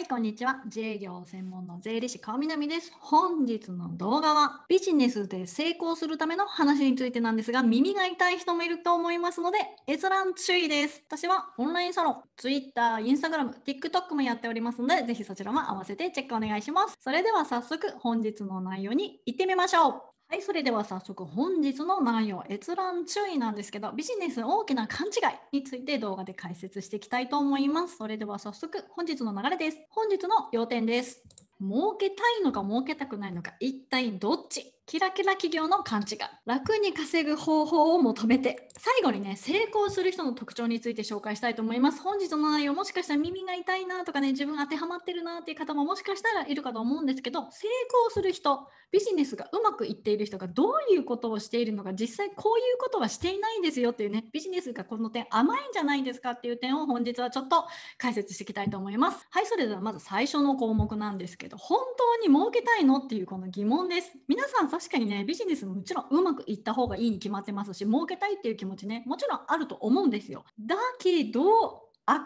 はい、こんにちは。自営業専門の税理士川南です。本日の動画はビジネスで成功するための話についてなんですが、耳が痛い人もいると思いますので、閲覧注意です。私はオンラインサロン、Twitter、Instagram、TikTok もやっておりますので、ぜひそちらも合わせてチェックお願いします。それでは早速本日の内容に行ってみましょう。はい、それでは早速本日の内容、閲覧注意なんですけど、ビジネス大きな勘違いについて動画で解説していきたいと思います。それでは早速本日の流れです。本日の要点です。儲けたいのか儲けたくないのか一体どっちキラキラ企業の勘違い楽に稼ぐ方法を求めて最後にね成功する人の特徴について紹介したいと思います本日の内容もしかしたら耳が痛いなとかね自分当てはまってるなっていう方ももしかしたらいるかと思うんですけど成功する人ビジネスがうまくいっている人がどういうことをしているのか実際こういうことはしていないんですよっていうねビジネスがこの点甘いんじゃないですかっていう点を本日はちょっと解説していきたいと思いますはいそれではまず最初の項目なんですけど本当に儲けたいのっていうこの疑問です皆さん確かにねビジネスももちろんうまくいった方がいいに決まってますし儲けたいっていう気持ちねもちろんあると思うんですよだけど赤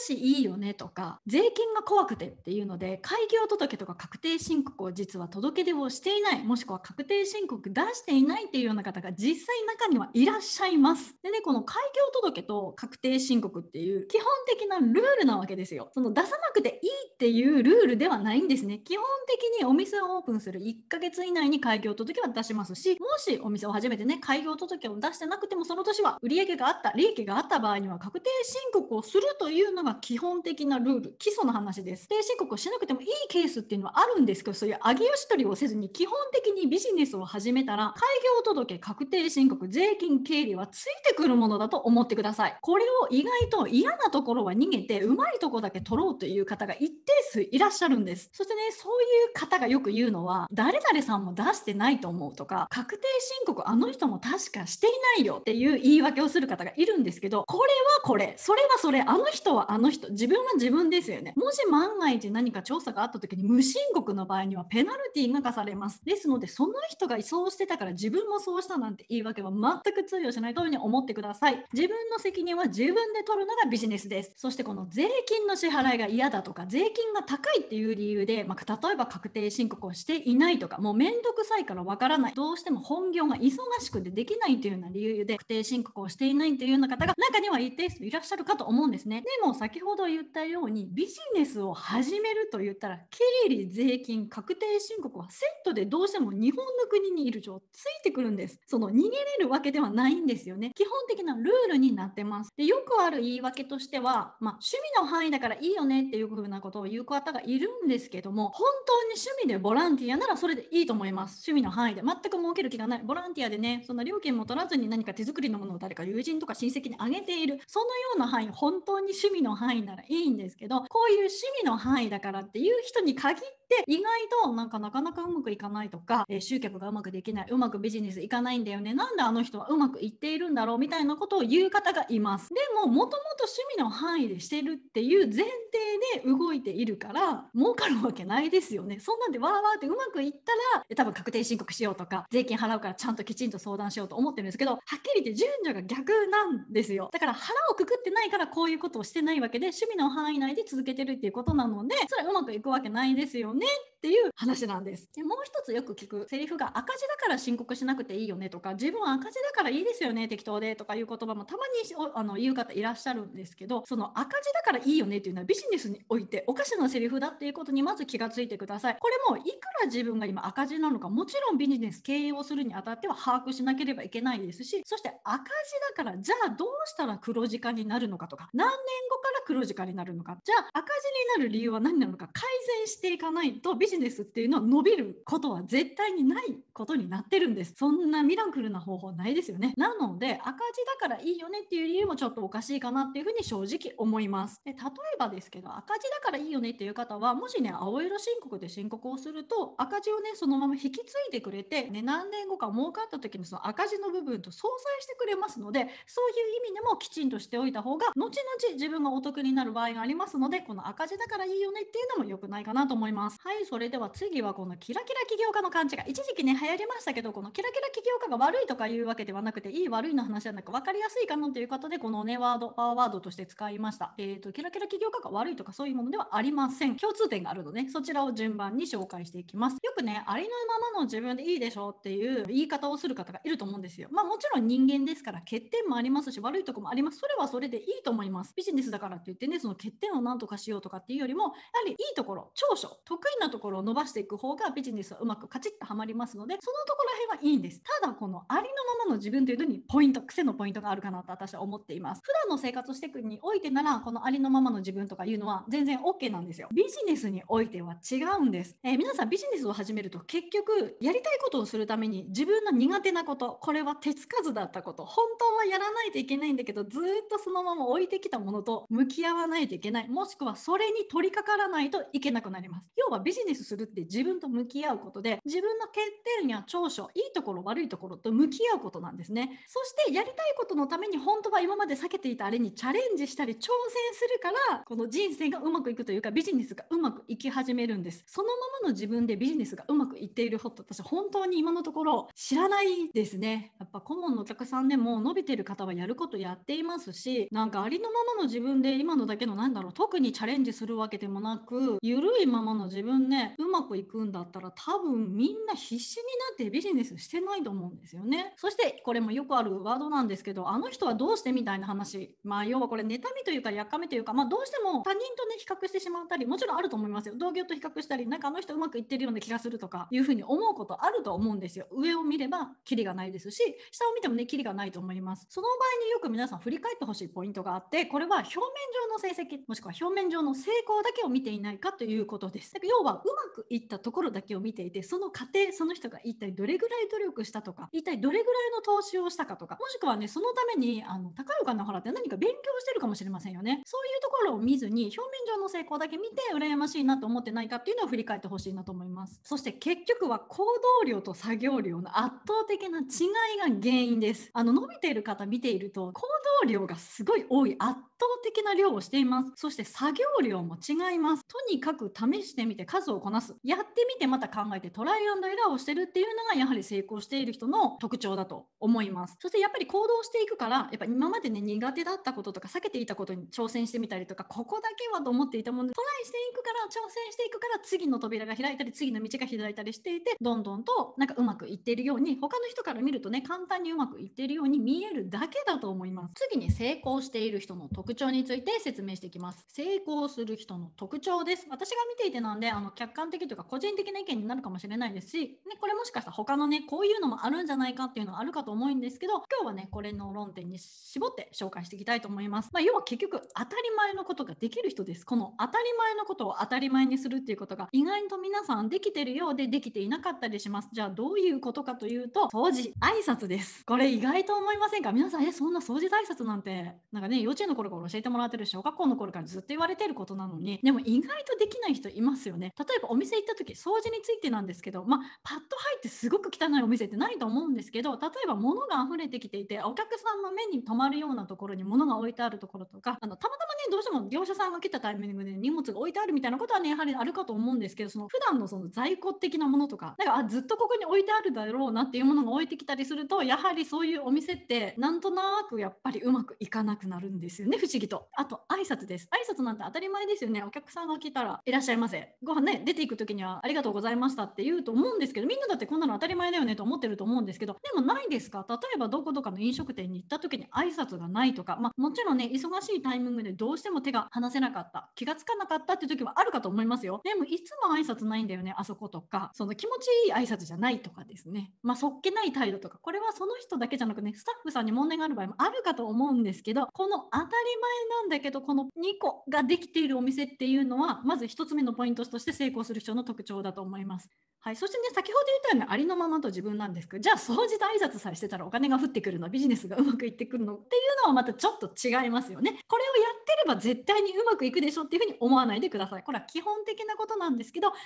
字だしいいよねとか税金が怖くてっていうので開業届とか確定申告を実は届け出をしていないもしくは確定申告出していないっていうような方が実際中にはいらっしゃいます。でねこの開業届と確定申告っていう基本的なルールなわけですよ。その出さなくていいっていうルールではないんですね。基本的にお店をオープンする1ヶ月以内に開業届は出しますしもしお店を初めてね開業届を出してなくてもその年は売上があった利益があった場合には確定申告をするというのが基本的なルール基礎の話です定申告をしなくてもいいケースっていうのはあるんですけどそういう上げ足取りをせずに基本的にビジネスを始めたら開業届確定申告税金経理はついてくるものだと思ってくださいこれを意外と嫌なところは逃げてうまいとこだけ取ろうという方が一定数いらっしゃるんですそしてねそういう方がよく言うのは誰々さんも出してないと思うとか確定申告あの人も確かしていないよっていう言い訳をする方がいるんですけどこれはこれそれはそれれあの人はあの人自分は自分ですよねもし万が一何か調査があった時に無申告の場合にはペナルティが課されますですのでその人がそうしてたから自分もそうしたなんて言い訳は全く通用しないというふうに思ってください自分の責任は自分で取るのがビジネスですそしてこの税金の支払いが嫌だとか税金が高いっていう理由で、まあ、例えば確定申告をしていないとかもう面倒くさいからわからないどうしても本業が忙しくてできないというような理由で確定申告をしていないというような方が中には一定数いらっしゃるかと思思うんですね。でも先ほど言ったようにビジネスを始めると言ったら経理税金確定申告はセットでどうしても日本の国にいる状ついてくるんです。その逃げれるわけではないんですよね。基本的なルールになってます。でよくある言い訳としては、まあ、趣味の範囲だからいいよねっていうふうなことを言う方がいるんですけども本当に趣味でボランティアならそれでいいと思います。趣味の範囲で全く儲ける気がない。ボランティアでねそんな料金も取らずに何か手作りのものを誰か友人とか親戚にあげているそのような範囲本当に趣味の範囲ならいいんですけどこういう趣味の範囲だからっていう人に限っって意外となんかなかなかうまくいかないとか、えー、集客がうまくできないうまくビジネスいかないんだよねなんであの人はうまくいっているんだろうみたいなことを言う方がいますでももともと趣味の範囲でしてるっていう前提で動いているから儲かるわけないですよねそんなんでわーわーってうまくいったら多分確定申告しようとか税金払うからちゃんときちんと相談しようと思ってるんですけどはっきり言って順序が逆なんですよだから腹をくくってないからこういうことをしてないわけで趣味の範囲内で続けてるっていうことなのでそれはうまくいくわけないですよねねっていう話なんです。でもう一つよく聞くセリフが赤字だから申告しなくていいよねとか自分は赤字だからいいですよね適当でとかいう言葉もたまにあの言う方いらっしゃるんですけどその赤字だからいいよねっていうのはビジネスにおいておかしなセリフだっていうことにまず気がついてください。これもいくら自分が今赤字なのかもちろんビジネス経営をするにあたっては把握しなければいけないですしそして赤字だからじゃあどうしたら黒字化になるのかとか何年後から黒字化になるのかじゃあ赤字になる理由は何なのか改善していかないとビジネスっていうのは伸びることは絶対にないことになってるんです。そんなミラクルな方法ないですよね。なので赤字だからいいよねっていう理由もちょっとおかしいかなっていうふうに正直思います。で例えばですけど赤字だからいいよねっていう方はもしね青色申告で申告をすると赤字をねそのまま引き継いでくれて、ね、何年後か儲かった時のその赤字の部分と相殺してくれますのでそういう意味でもきちんとしておいた方が後々自分がお得になる場合がありますのでこの赤字だからいいよねっていうのも良くないかなと思います。ますはいそれでは次はこのキラキラ起業家の勘違い一時期ね流行りましたけどこのキラキラ起業家が悪いとかいうわけではなくていい悪いの話じゃなく分かりやすいかなということでこのねワードパワーワードとして使いましたえっ、ー、とキラキラ起業家が悪いとかそういうものではありません共通点があるのね、そちらを順番に紹介していきますよくねありのままの自分でいいでしょうっていう言い方をする方がいると思うんですよまあもちろん人間ですから欠点もありますし悪いとこもありますそれはそれでいいと思いますビジネスだからって言ってねその欠点を何とかしようとかっていうよりもやはりいいところ長所得意なところを伸ばしていく方がビジネスはうまくカチッとはまりますのでそのところら辺はいいんですただこのありのままの自分というのにポイント癖のポイントがあるかなと私は思っています普段の生活をしていくにおいてならこのありのままの自分とかいうのは全然 OK なんですよビジネスにおいては違うんです、えー、皆さんビジネスを始めると結局やりたいことをするために自分の苦手なことこれは手つかずだったこと本当はやらないといけないんだけどずっとそのまま置いてきたものと向き合わないといけないもしくはそれに取り掛からないといけなくなります要はビジネスするって自分と向き合うことで自分の欠点や長所いいところ悪いところと向き合うことなんですねそしてやりたいことのために本当は今まで避けていたあれにチャレンジしたり挑戦するからこの人生がうまくいくというかビジネスがうまくいき始めるんですそのままの自分でビジネスがうまくいっていること私本当に今のところ知らないですねやっぱ顧問のお客さんでも伸びてる方はやることやっていますしなんかありのままの自分で今のだけのなんだろう特にチャレンジするわけでもなく緩いままの自自分ねうまくいくんだったら多分みんな必死になってビジネスしてないと思うんですよね。そしてこれもよくあるワードなんですけどあの人はどうしてみたいな話まあ要はこれ妬みというかやっかみというかまあどうしても他人とね比較してしまったりもちろんあると思いますよ同業と比較したりなんかあの人うまくいってるような気がするとかいうふうに思うことあると思うんですよ。上を見ればキリがないですし下を見てもねキリがないと思います。その場合によく皆さん振り返ってほしいポイントがあってこれは表面上の成績もしくは表面上の成功だけを見ていないかということです。要はうまくいったところだけを見ていてその過程その人が一体どれぐらい努力したとか一体どれぐらいの投資をしたかとかもしくはねそのためにあの高いお金を払って何か勉強してるかもしれませんよねそういうところを見ずに表面上の成功だけ見て羨ましいなと思ってないかっていうのを振り返ってほしいなと思いますそして結局は行動量と作業量の圧倒的な違いが原因ですあの伸びている方見ていると行動量がすごい多い圧倒的な量をしていますそして作業量も違いますとにかく試してみてて数をこなすやってみてまた考えてトライアンドエラーをしてるっていうのがやはり成功している人の特徴だと思いますそしてやっぱり行動していくからやっぱ今までね苦手だったこととか避けていたことに挑戦してみたりとかここだけはと思っていたものトライしていくから挑戦していくから次の扉が開いたり次の道が開いたりしていてどんどんとなんかうまくいっているように他の人から見るとね簡単にうまくいっているように見えるだけだと思います次に成功している人の特徴について説明していきます成功する人の特徴です私が見ていてなんであの客観的というか個人的な意見になるかもしれないですし、ね、これもしかしたら他のねこういうのもあるんじゃないかっていうのはあるかと思うんですけど今日はねこれの論点に絞って紹介していきたいと思います。まあ、要は結局当たり前のことができる人です。この当たり前のことを当たり前にするっていうことが意外と皆さんできてるようでできていなかったりします。じゃあどういうことかというと掃除挨拶です。これ意外と思いませんか皆さんえそんな掃除挨拶なんてなんかね幼稚園の頃から教えてもらってる小学校の頃からずっと言われてることなのにでも意外とできない人いますよね。ね例えばお店行った時掃除についてなんですけどまあパッと入ってすごく汚いお店ってないと思うんですけど例えば物が溢れてきていてお客さんの目に留まるようなところに物が置いてあるところとかあのたまたまねどうしても業者さんが来たタイミングで荷物が置いてあるみたいなことはねやはりあるかと思うんですけどその普段のその在庫的なものとかなんかあずっとここに置いてあるだろうなっていうものが置いてきたりするとやはりそういうお店ってなんとなくやっぱりうまくいかなくなるんですよね不思議と。あと挨拶です挨拶なんて当たり前ですよねお客さんが来たら「いらっしゃいませ」「まあね、出ていく時にはありがとうございましたって言うと思うんですけど、みんなだってこんなの当たり前だよねと思ってると思うんですけど、でもないですか例えばどこどかの飲食店に行った時に挨拶がないとか、まあ、もちろんね、忙しいタイミングでどうしても手が離せなかった、気がつかなかったっていう時はあるかと思いますよ。でもいつも挨拶ないんだよね、あそことか、その気持ちいい挨拶じゃないとかですね、まあ、そっけない態度とか、これはその人だけじゃなくね、スタッフさんに問題がある場合もあるかと思うんですけど、この当たり前なんだけど、この2個ができているお店っていうのは、まず1つ目のポイントとして成功する人の特徴だと思います。はい、そしてね先ほど言ったように、ありのままと自分なんですけどじゃあ掃除と挨拶さえしてたらお金が降ってくるのビジネスがうまくいってくるのっていうのはまたちょっと違いますよね。これをやってれば絶対にうまくいくでしょっていうふうに思わないでください。これは基本的なことなんですけどやは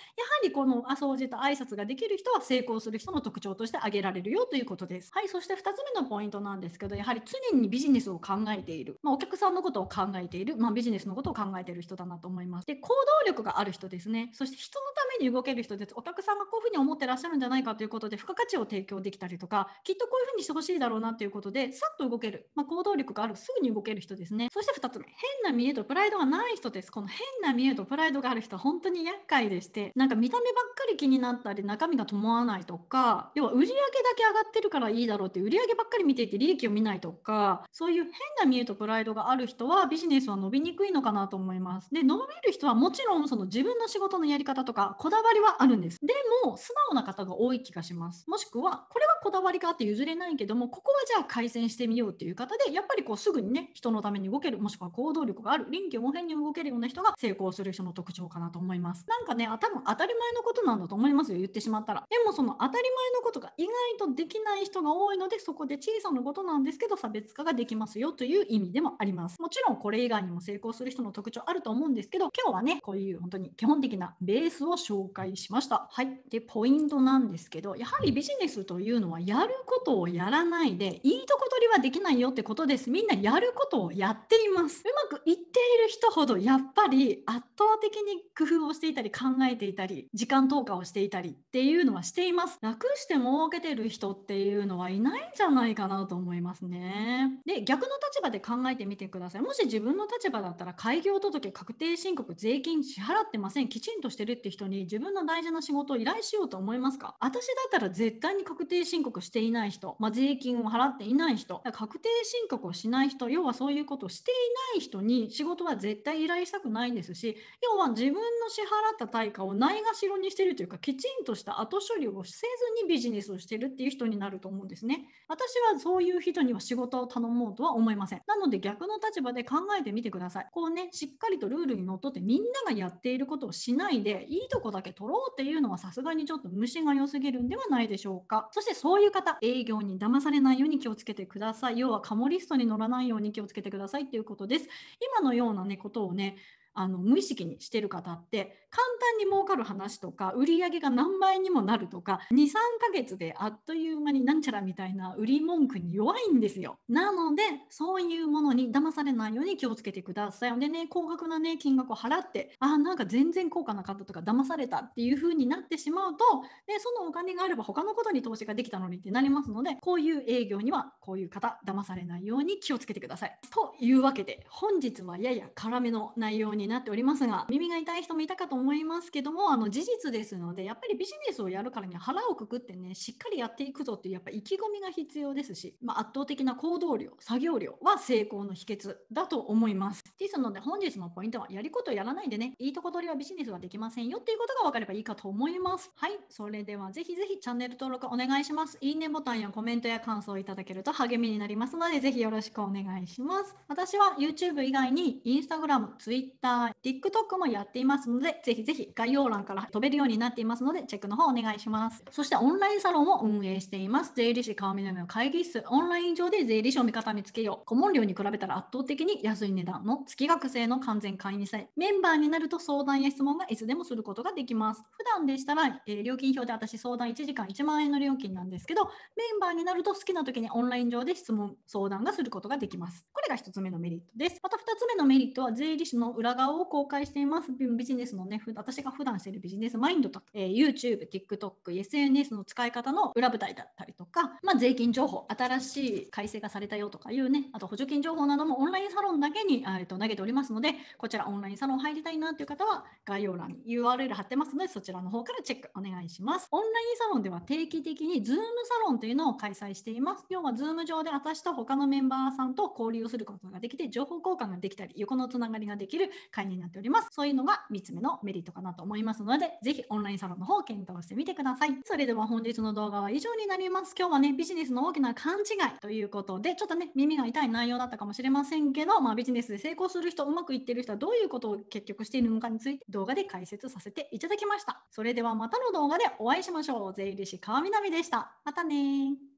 りこの掃除と挨拶ができる人は成功する人の特徴として挙げられるよということです。はい、そして2つ目のポイントなんですけどやはり常にビジネスを考えている、まあ、お客さんのことを考えている、まあ、ビジネスのことを考えている人だなと思います。で行動力がある人ですね。ね。そして人のために動ける人です。お客さんがこういうふうに思ってらっしゃるんじゃないかということで、付加価値を提供できたりとか、きっとこういうふうにしてほしいだろうなということで、さっと動ける。まあ、行動力がある。すぐに動ける人ですね。そして2つ目。変な見栄とプライドがない人です。この変な見栄とプライドがある人は本当に厄介でして、なんか見た目ばっかり気になったり、中身が伴わないとか、要は売上だけ上がってるからいいだろうって、売上ばっかり見ていて利益を見ないとか、そういう変な見栄とプライドがある人はビジネスは伸びにくいのかなと思います。で、伸びる人はもちろんその自分の仕事事のやり方とかこだわりはあるんです。でも素直な方が多い気がします。もしくはこれこだわりがあって譲れないけどもここはじゃあ改善してみようていう方でやっぱりこうすぐにね人のために動けるもしくは行動力がある臨機応変に動けるような人が成功する人の特徴かなと思いますなんかね多分当たり前のことなんだと思いますよ言ってしまったらでもその当たり前のことが意外とできない人が多いのでそこで小さなことなんですけど差別化ができますよという意味でもありますもちろんこれ以外にも成功する人の特徴あると思うんですけど今日はねこういう本当に基本的なベースを紹介しましたはいでポイントなんですけどやはりビジネスというのははやることをやらないでいいとこ取りはできないよってことですみんなやることをやっていますうまくいっている人ほどやっぱり圧倒的に工夫をしていたり考えていたり時間投下をしていたりっていうのはしています楽して儲けてる人っていうのはいないんじゃないかなと思いますねで逆の立場で考えてみてくださいもし自分の立場だったら開業届確定申告税金支払ってませんきちんとしてるって人に自分の大事な仕事を依頼しようと思いますか私だったら絶対に確定申申告していない人、まあ、税金を払っていない人、確定申告をしない人、要はそういうことをしていない人に仕事は絶対依頼したくないですし、要は自分の支払った対価をないがしろにしてるというか、きちんとした後処理をせずにビジネスをしてるっていう人になると思うんですね。私はそういう人には仕事を頼もうとは思いません。なので逆の立場で考えてみてください。こうね、しっかりとルールにのっとってみんながやっていることをしないで、いいとこだけ取ろうっていうのはさすがにちょっと虫が良すぎるんではないでしょうか。そしてそういう方営業に騙されないように気をつけてください要はカモリストに乗らないように気をつけてくださいっていうことです今のようなねことをねあの無意識にしてる方って簡単に儲かる話とか売り上げが何倍にもなるとか23ヶ月であっという間になんちゃらみたいな売り文句に弱いんですよなのでそういうものに騙されないように気をつけてくださいでね高額なね金額を払ってあなんか全然効果なかったとか騙されたっていう風になってしまうとでそのお金があれば他のことに投資ができたのにってなりますのでこういう営業にはこういう方騙されないように気をつけてくださいというわけで本日はやや辛めの内容にになっておりますが耳が痛い人もいたかと思いますけどもあの事実ですのでやっぱりビジネスをやるからには腹をくくってねしっかりやっていくぞっていうやっぱ意気込みが必要ですし、まあ、圧倒的な行動量作業量は成功の秘訣だと思いますですので本日のポイントはやることやらないでねいいとこ取りはビジネスはできませんよっていうことが分かればいいかと思いますはいそれではぜひぜひチャンネル登録お願いしますいいねボタンやコメントや感想をいただけると励みになりますのでぜひよろしくお願いします私は YouTube 以外に Instagram、Twitter い。TikTok もやっていますので、ぜひぜひ概要欄から飛べるようになっていますので、チェックの方お願いします。そしてオンラインサロンを運営しています。税理士川南の会議室、オンライン上で税理士を味方につけよう。顧問料に比べたら圧倒的に安い値段の月額制の完全会員制。メンバーになると相談や質問がいつでもすることができます。普段でしたら、えー、料金表で私相談1時間1万円の料金なんですけど、メンバーになると好きな時にオンライン上で質問、相談がすることができます。これが1つ目のメリットです。また2つ目のメリットは税理士の裏側画を公開しています。ビジネスのね、私が普段しているビジネスマインドとか、えー、YouTube、TikTok、SNS の使い方の裏舞台だったりとか、まあ、税金情報、新しい改正がされたよとかいうね、あと補助金情報などもオンラインサロンだけに、えー、と投げておりますので、こちらオンラインサロン入りたいなという方は概要欄に URL 貼ってますので、そちらの方からチェックお願いします。オンラインサロンでは定期的に Zoom サロンというのを開催しています。要は Zoom 上で私と他のメンバーさんと交流をすることができて、情報交換ができたり、横のつながりができる会員になっております。そういうのが3つ目のメリットかなと思いますので、ぜひオンラインサロンの方検討してみてください。それでは本日の動画は以上になります。今日はね、ビジネスの大きな勘違いということで、ちょっとね、耳が痛い内容だったかもしれませんけど、まあ、ビジネスで成功する人、うまくいってる人はどういうことを結局しているのかについて動画で解説させていただきました。それではまたの動画でお会いしましょう。税理士川南でした。またね